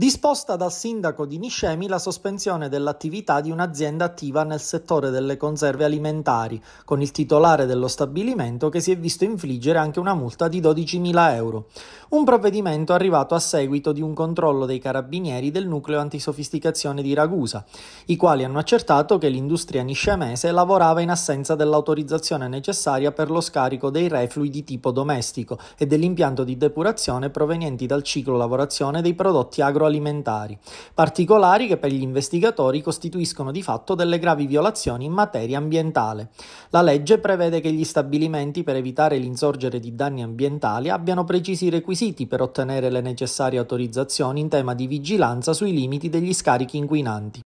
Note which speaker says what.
Speaker 1: disposta dal sindaco di Niscemi la sospensione dell'attività di un'azienda attiva nel settore delle conserve alimentari, con il titolare dello stabilimento che si è visto infliggere anche una multa di 12.000 euro. Un provvedimento arrivato a seguito di un controllo dei carabinieri del nucleo antisofisticazione di Ragusa, i quali hanno accertato che l'industria niscemese lavorava in assenza dell'autorizzazione necessaria per lo scarico dei reflui di tipo domestico e dell'impianto di depurazione provenienti dal ciclo lavorazione dei prodotti agroalimentari agroalimentari, particolari che per gli investigatori costituiscono di fatto delle gravi violazioni in materia ambientale. La legge prevede che gli stabilimenti per evitare l'insorgere di danni ambientali abbiano precisi requisiti per ottenere le necessarie autorizzazioni in tema di vigilanza sui limiti degli scarichi inquinanti.